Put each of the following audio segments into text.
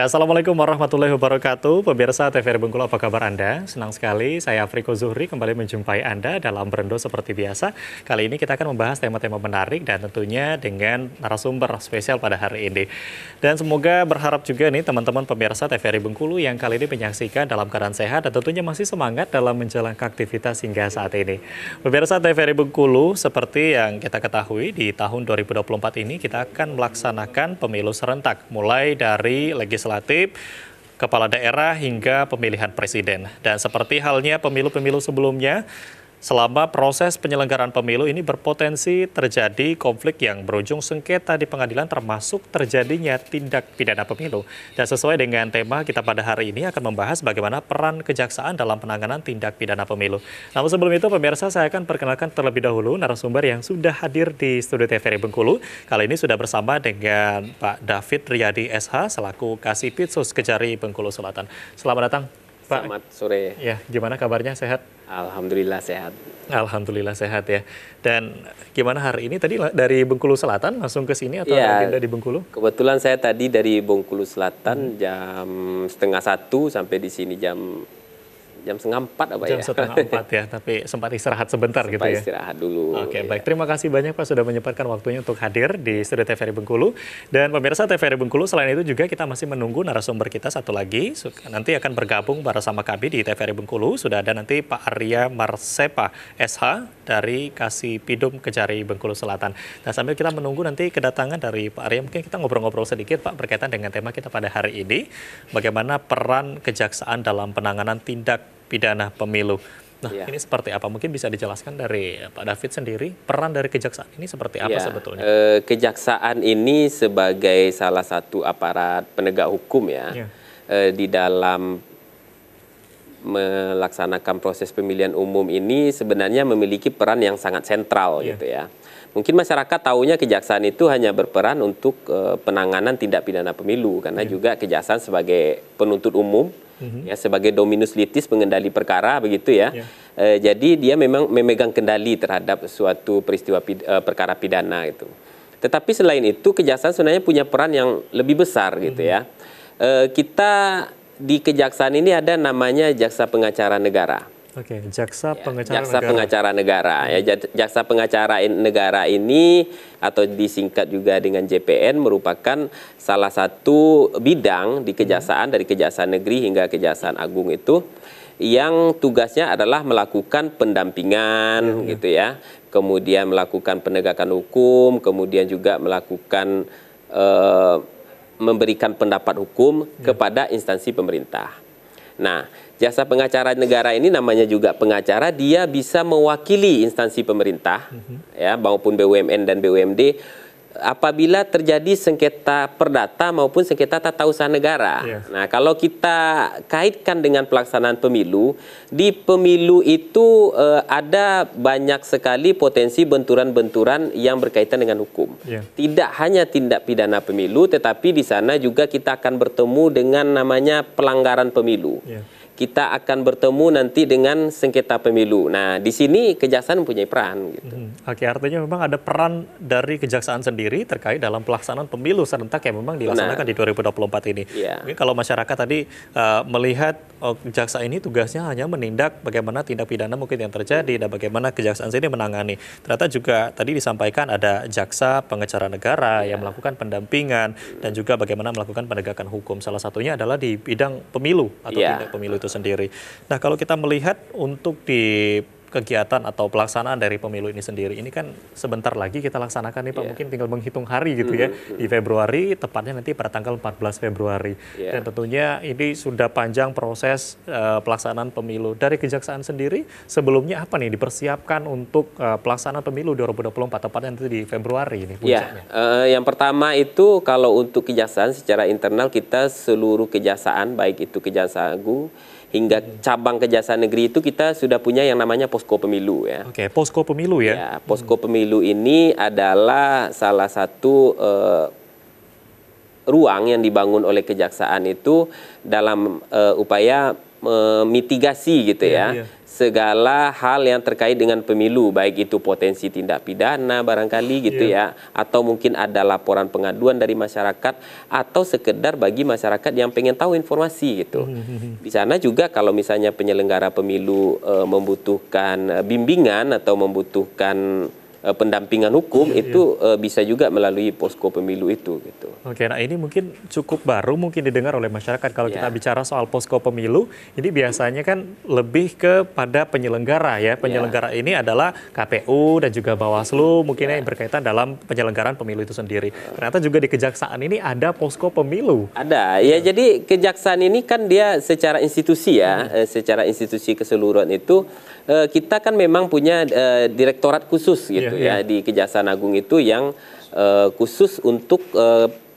Ya, Assalamualaikum warahmatullahi wabarakatuh. Pemirsa TVRI Bengkulu, apa kabar Anda? Senang sekali, saya Afriko Zuhri kembali menjumpai Anda dalam Berendo seperti biasa. Kali ini kita akan membahas tema-tema menarik dan tentunya dengan narasumber spesial pada hari ini. Dan semoga berharap juga nih teman-teman pemirsa TVRI Bengkulu yang kali ini menyaksikan dalam keadaan sehat dan tentunya masih semangat dalam menjalankan aktivitas hingga saat ini. Pemirsa TVRI Bengkulu, seperti yang kita ketahui di tahun 2024 ini kita akan melaksanakan pemilu serentak mulai dari legislatif legislatif, kepala daerah hingga pemilihan presiden. Dan seperti halnya pemilu-pemilu sebelumnya, selama proses penyelenggaraan pemilu ini berpotensi terjadi konflik yang berujung sengketa di pengadilan termasuk terjadinya tindak pidana pemilu. Dan sesuai dengan tema kita pada hari ini akan membahas bagaimana peran kejaksaan dalam penanganan tindak pidana pemilu. Namun sebelum itu pemirsa saya akan perkenalkan terlebih dahulu narasumber yang sudah hadir di studio TVRI Bengkulu. Kali ini sudah bersama dengan Pak David Riyadi SH selaku Kasipit Sus Kejari Bengkulu Selatan. Selamat datang. Pak. Selamat sore. Ya, gimana kabarnya? Sehat? Alhamdulillah sehat. Alhamdulillah sehat ya. Dan gimana hari ini tadi dari Bengkulu Selatan langsung ke sini atau ya, dari Bengkulu? Kebetulan saya tadi dari Bengkulu Selatan hmm. jam setengah satu sampai di sini jam jam setengah empat apa jam ya? Jam setengah empat ya, tapi sempat istirahat sebentar sempat gitu ya? istirahat dulu. Oke, ya. baik. Terima kasih banyak Pak sudah menyempatkan waktunya untuk hadir di studio TVRI Bengkulu. Dan pemirsa TVRI Bengkulu, selain itu juga kita masih menunggu narasumber kita satu lagi. Nanti akan bergabung bersama kami di TVRI Bengkulu. Sudah ada nanti Pak Arya Marsepa SH dari Kasih Pidum Kejari Bengkulu Selatan. Nah, sambil kita menunggu nanti kedatangan dari Pak Arya, mungkin kita ngobrol-ngobrol sedikit Pak berkaitan dengan tema kita pada hari ini. Bagaimana peran kejaksaan dalam penanganan tindak pidana pemilu. Nah, ya. ini seperti apa? Mungkin bisa dijelaskan dari eh, Pak David sendiri, peran dari kejaksaan ini seperti apa ya, sebetulnya? Eh, kejaksaan ini sebagai salah satu aparat penegak hukum ya, ya. di dalam melaksanakan proses pemilihan umum ini sebenarnya memiliki peran yang sangat sentral ya. gitu ya. Mungkin masyarakat tahunya kejaksaan itu hanya berperan untuk e, penanganan tindak pidana pemilu, karena ya. juga kejaksaan sebagai penuntut umum, hmm ya sebagai dominus litis pengendali perkara begitu ya. Yeah. Ya. Uh, jadi dia memang memegang kendali terhadap suatu peristiwa pid, uh, perkara pidana itu. Tetapi selain itu kejaksaan sebenarnya punya peran yang lebih besar mm-hmm. gitu ya. Uh, kita di kejaksaan ini ada namanya jaksa pengacara negara. Oke, okay, jaksa ya. pengacara jaksa negara. pengacara negara ya hmm. jaksa pengacara negara ini atau disingkat juga dengan JPN merupakan salah satu bidang di kejaksaan hmm. dari kejaksaan negeri hingga kejaksaan agung itu yang tugasnya adalah melakukan pendampingan hmm. gitu ya, kemudian melakukan penegakan hukum, kemudian juga melakukan uh, memberikan pendapat hukum hmm. kepada instansi pemerintah. Nah, Jasa pengacara negara ini namanya juga pengacara, dia bisa mewakili instansi pemerintah mm-hmm. ya maupun BUMN dan BUMD apabila terjadi sengketa perdata maupun sengketa tata usaha negara. Yeah. Nah, kalau kita kaitkan dengan pelaksanaan pemilu, di pemilu itu eh, ada banyak sekali potensi benturan-benturan yang berkaitan dengan hukum. Yeah. Tidak hanya tindak pidana pemilu, tetapi di sana juga kita akan bertemu dengan namanya pelanggaran pemilu. Yeah kita akan bertemu nanti dengan sengketa pemilu. Nah, di sini kejaksaan punya peran. Gitu. Hmm, Oke, artinya memang ada peran dari kejaksaan sendiri terkait dalam pelaksanaan pemilu serentak yang memang dilaksanakan nah, di 2024 ini. Iya. kalau masyarakat tadi uh, melihat oh, jaksa ini tugasnya hanya menindak bagaimana tindak pidana mungkin yang terjadi dan bagaimana kejaksaan sendiri menangani. Ternyata juga tadi disampaikan ada jaksa pengecara negara ya. yang melakukan pendampingan dan juga bagaimana melakukan penegakan hukum. Salah satunya adalah di bidang pemilu atau ya. tindak pemilu itu sendiri. Nah, kalau kita melihat untuk di kegiatan atau pelaksanaan dari pemilu ini sendiri ini kan sebentar lagi kita laksanakan nih Pak yeah. mungkin tinggal menghitung hari gitu mm -hmm. ya mm-hmm. di Februari tepatnya nanti pada tanggal 14 Februari yeah. dan tentunya ini sudah panjang proses uh, pelaksanaan pemilu dari kejaksaan sendiri sebelumnya apa nih dipersiapkan untuk uh, pelaksanaan pemilu 2024 tepatnya nanti di Februari ini iya, puncaknya. Yeah. Uh, yang pertama itu kalau untuk kejaksaan secara internal kita seluruh kejaksaan baik itu kejaksaan agung hingga cabang kejaksaan negeri itu kita sudah punya yang namanya posko pemilu ya. Oke, okay, posko pemilu ya. ya posko hmm. pemilu ini adalah salah satu uh, ruang yang dibangun oleh kejaksaan itu dalam uh, upaya memitigasi gitu iya, ya. Yeah, segala hal yang terkait dengan pemilu, baik itu potensi tindak pidana barangkali gitu yeah. ya, atau mungkin ada laporan pengaduan dari masyarakat atau sekedar bagi masyarakat yang pengen tahu informasi gitu. Hmm, hmm, hmm, Di sana juga kalau misalnya penyelenggara pemilu e, membutuhkan e, bimbingan atau membutuhkan e, pendampingan hukum yeah, itu yeah. E, bisa juga melalui posko pemilu itu gitu. Oke, nah ini mungkin cukup baru mungkin didengar oleh masyarakat kalau yeah. kita ya. bicara soal posko pemilu. Ini biasanya kan lebih kepada penyelenggara ya. ya. Penyelenggara yeah. ini adalah KPU dan juga Bawaslu mungkin yeah. yang berkaitan dalam penyelenggaraan pemilu itu sendiri. Ternyata juga di kejaksaan ini ada posko pemilu. Ada. Ya, ya. jadi kejaksaan ini kan dia secara institusi ya, hmm. Eh, secara institusi keseluruhan itu eh, kita kan memang punya eh, direktorat khusus gitu yeah, ya iya. di Kejaksaan Agung itu yang khusus untuk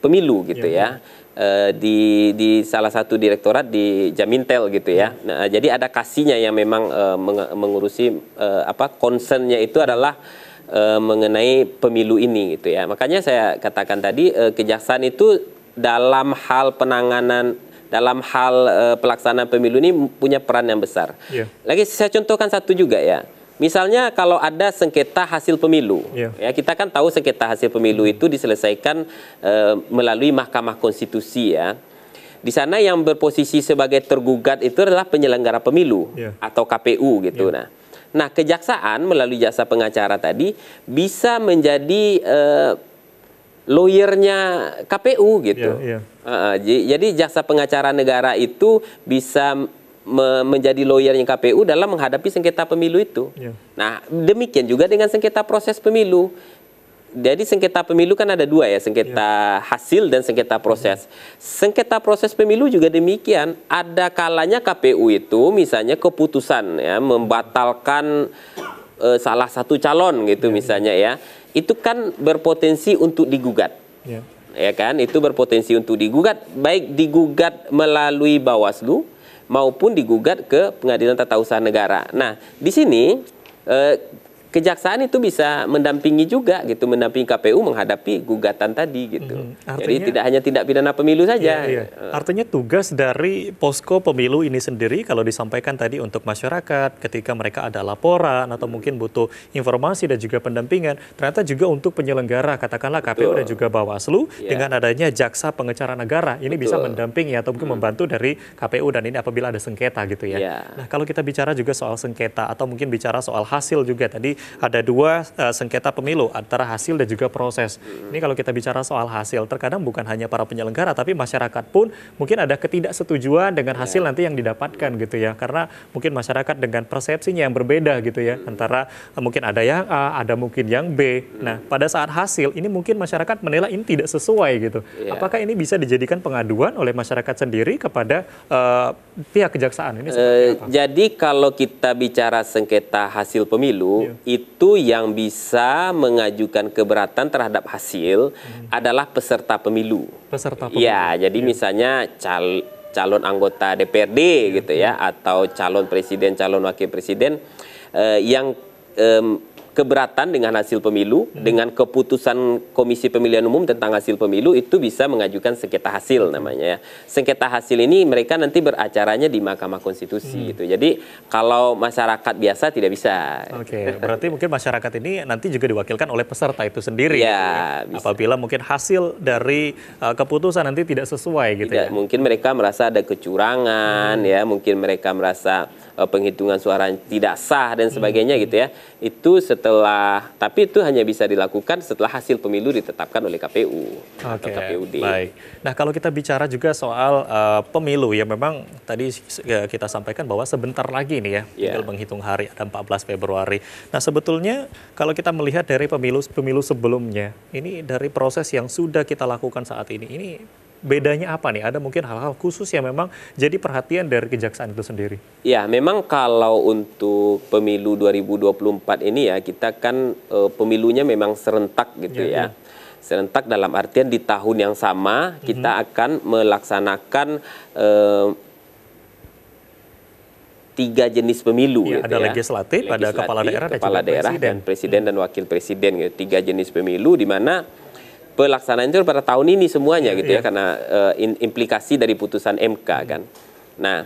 pemilu gitu ya. ya. Uh, di di salah satu direktorat di Jamintel gitu ya. Nah, jadi ada kasihnya yang memang uh, eh, meng, mengurusi uh, apa concernnya itu adalah uh, mengenai pemilu ini gitu ya. Makanya saya katakan tadi uh, kejaksaan itu dalam hal penanganan dalam hal uh, pelaksanaan pemilu ini punya peran yang besar. Yeah. Lagi saya contohkan satu juga ya Misalnya kalau ada sengketa hasil pemilu, yeah. ya kita kan tahu sengketa hasil pemilu hmm. itu diselesaikan e, melalui Mahkamah Konstitusi ya. Di sana yang berposisi sebagai tergugat itu adalah penyelenggara pemilu yeah. atau KPU gitu. Yeah. Nah, nah kejaksaan melalui jasa pengacara tadi bisa menjadi e, lawyernya KPU gitu. Yeah, yeah. E, jadi jasa pengacara negara itu bisa me menjadi lawyernya KPU dalam menghadapi sengketa pemilu itu. Ya. Nah, demikian juga dengan sengketa proses pemilu. Jadi sengketa pemilu kan ada dua ya, sengketa ya. hasil dan sengketa proses. Ya. Sengketa proses pemilu juga demikian. Ada kalanya KPU itu misalnya keputusan ya membatalkan Uh, salah satu calon gitu ya, misalnya ya. Itu kan berpotensi untuk digugat. Ya. Ya kan, itu berpotensi untuk digugat baik digugat melalui Bawaslu maupun digugat ke Pengadilan Tata Usaha Negara. Nah, di sini eh, kejaksaan itu bisa mendampingi juga gitu mendampingi KPU menghadapi gugatan tadi gitu. Hmm, artinya, Jadi tidak hanya tindak pidana pemilu saja. Iya, iya. Eh. Artinya tugas dari posko pemilu ini sendiri kalau disampaikan tadi untuk masyarakat ketika mereka ada laporan atau mungkin butuh informasi dan juga pendampingan, ternyata juga untuk penyelenggara katakanlah KPU Betul. dan juga Bawaslu yeah. dengan adanya jaksa pengecara negara ini Betul. bisa mendampingi atau mungkin hmm. membantu dari KPU dan ini apabila ada sengketa gitu ya. Yeah. Nah, kalau kita bicara juga soal sengketa atau mungkin bicara soal hasil juga tadi ada dua uh, sengketa pemilu antara hasil dan juga proses. Ini kalau kita bicara soal hasil, terkadang bukan hanya para penyelenggara tapi masyarakat pun mungkin ada ketidaksetujuan dengan hasil ya. nanti yang didapatkan gitu ya. Karena mungkin masyarakat dengan persepsinya yang berbeda gitu ya antara uh, mungkin ada yang A, ada mungkin yang B. Nah, pada saat hasil ini mungkin masyarakat menilai ini tidak sesuai gitu. Ya. Apakah ini bisa dijadikan pengaduan oleh masyarakat sendiri kepada uh, pihak kejaksaan ini? Uh, jadi kalau kita bicara sengketa hasil pemilu yeah itu yang bisa mengajukan keberatan terhadap hasil hmm. adalah peserta pemilu. Peserta ya, pemilu. Ya, jadi ya. misalnya cal calon anggota DPRD ya. gitu ya atau calon presiden, calon wakil presiden eh, yang eh, keberatan dengan hasil pemilu hmm. dengan keputusan Komisi Pemilihan Umum tentang hasil pemilu itu bisa mengajukan sengketa hasil hmm. namanya ya. Sengketa hasil ini mereka nanti beracaranya di Mahkamah Konstitusi hmm. gitu. Jadi kalau masyarakat biasa tidak bisa. Oke, okay. berarti mungkin masyarakat ini nanti juga diwakilkan oleh peserta itu sendiri. Ya, gitu ya. apabila mungkin hasil dari uh, keputusan nanti tidak sesuai gitu tidak, ya. Mungkin mereka merasa ada kecurangan hmm. ya, mungkin mereka merasa uh, penghitungan suara tidak sah dan hmm. sebagainya hmm. gitu ya. Itu setelah tapi itu hanya bisa dilakukan setelah hasil pemilu ditetapkan oleh KPU okay. atau KPUD. Baik. Nah, kalau kita bicara juga soal uh, pemilu ya memang tadi ya, kita sampaikan bahwa sebentar lagi nih ya yeah. tinggal menghitung hari ada 14 Februari. Nah, sebetulnya kalau kita melihat dari pemilu pemilu sebelumnya, ini dari proses yang sudah kita lakukan saat ini ini bedanya apa nih? Ada mungkin hal-hal khusus yang memang jadi perhatian dari kejaksaan itu sendiri? Ya, memang kalau untuk pemilu 2024 ini ya, kita kan e, pemilunya memang serentak gitu ya. ya. ya. Serentak dalam artian di tahun yang sama kita -hmm. akan melaksanakan e, tiga jenis pemilu. Ya, gitu ada ya. legislatif, legislatif, ada kepala daerah, kepala dan daerah presiden. dan presiden hmm. dan wakil presiden. Gitu. Tiga jenis pemilu di mana pelaksanaan itu pada tahun ini semuanya iya, gitu ya iya. karena uh, in, implikasi dari putusan MK hmm. kan. Nah,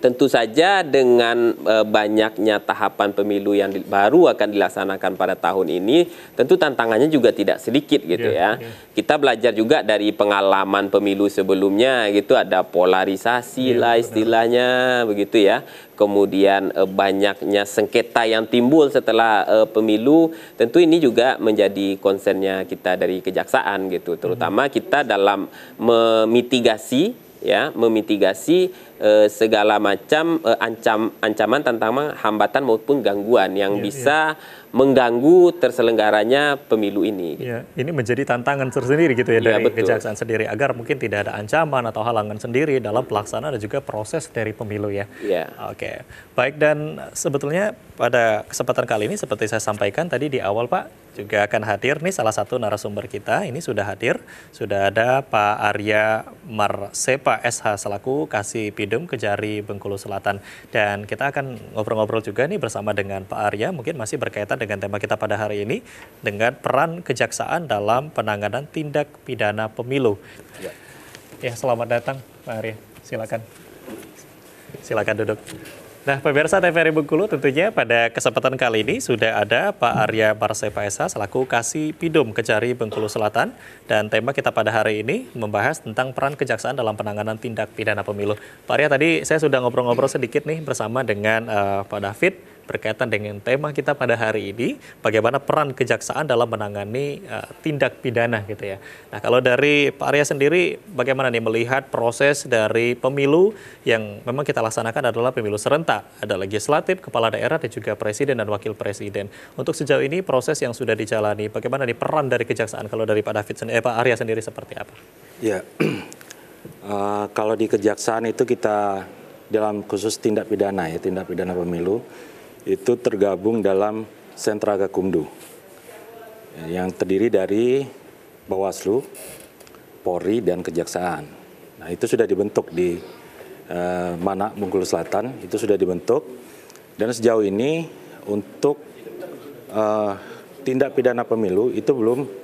tentu saja dengan e, banyaknya tahapan pemilu yang di, baru akan dilaksanakan pada tahun ini, tentu tantangannya juga tidak sedikit gitu yeah, ya. Yeah. Ya. Kita belajar juga dari pengalaman pemilu sebelumnya gitu ada polarisasi yeah, lah istilahnya yeah. begitu ya. Kemudian e, banyaknya sengketa yang timbul setelah e, pemilu, tentu ini juga menjadi konsennya kita dari kejaksaan gitu, terutama mm -hmm. kita dalam memitigasi ya memitigasi eh, segala macam eh, ancam ancaman tantangan hambatan maupun gangguan yang yeah, bisa yeah. mengganggu terselenggaranya pemilu ini. Gitu. Iya, yeah, ini menjadi tantangan tersendiri gitu ya yeah, dari betul. kejaksaan sendiri agar mungkin tidak ada ancaman atau halangan sendiri dalam pelaksanaan dan juga proses dari pemilu ya. Yeah. Oke, okay. baik dan sebetulnya pada kesempatan kali ini seperti saya sampaikan tadi di awal Pak juga akan hadir. nih salah satu narasumber kita, ini sudah hadir. Sudah ada Pak Arya Marsepa SH selaku Kasih Pidum Kejari Bengkulu Selatan. Dan kita akan ngobrol-ngobrol juga nih bersama dengan Pak Arya, mungkin masih berkaitan dengan tema kita pada hari ini, dengan peran kejaksaan dalam penanganan tindak pidana pemilu. Ya, ya selamat datang Pak Arya, silakan. Silakan duduk. Nah, pemirsa TVRI Bengkulu tentunya pada kesempatan kali ini sudah ada Pak Arya Esa selaku Kasih Pidum Kejari Bengkulu Selatan dan tema kita pada hari ini membahas tentang peran kejaksaan dalam penanganan tindak pidana pemilu. Pak Arya tadi saya sudah ngobrol-ngobrol sedikit nih bersama dengan uh, Pak David berkaitan dengan tema kita pada hari ini, bagaimana peran kejaksaan dalam menangani uh, tindak pidana gitu ya. Nah kalau dari Pak Arya sendiri, bagaimana nih melihat proses dari pemilu yang memang kita laksanakan adalah pemilu serentak, ada legislatif, kepala daerah dan juga presiden dan wakil presiden. Untuk sejauh ini proses yang sudah dijalani, bagaimana nih peran dari kejaksaan kalau dari Pak David eh, Pak Arya sendiri seperti apa? Ya, uh, kalau di kejaksaan itu kita dalam khusus tindak pidana ya tindak pidana pemilu itu tergabung dalam sentra Gakumdu yang terdiri dari Bawaslu, Polri dan Kejaksaan. Nah itu sudah dibentuk di eh, Manak Bengkulu Selatan itu sudah dibentuk dan sejauh ini untuk eh, tindak pidana pemilu itu belum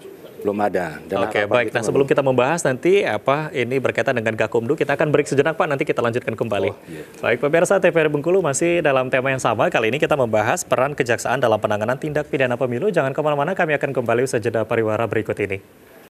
belum ada. Oke, baik. Nah, sebelum kita membahas nanti apa ini berkaitan dengan Gakumdu, kita akan break sejenak Pak, nanti kita lanjutkan kembali. Oh, iya. Baik, pemirsa TVR Bengkulu masih dalam tema yang sama. Kali ini kita membahas peran kejaksaan dalam penanganan tindak pidana pemilu. Jangan kemana-mana, kami akan kembali usai jeda pariwara berikut ini.